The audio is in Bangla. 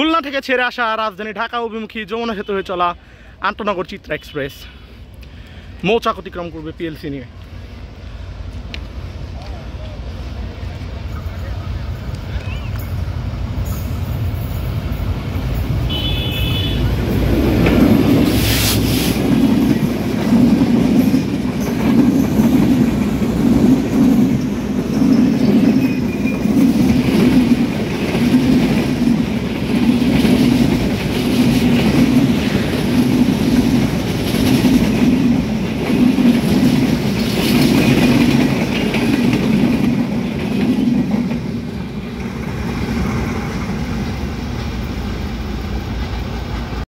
খুলনা থেকে ছেড়ে আসা রাজধানী ঢাকা অভিমুখী যমুনা সেতু হয়ে চলা আন্তনগর চিত্রা এক্সপ্রেস মৌচাক অতিক্রম করবে পিএলসি নিয়ে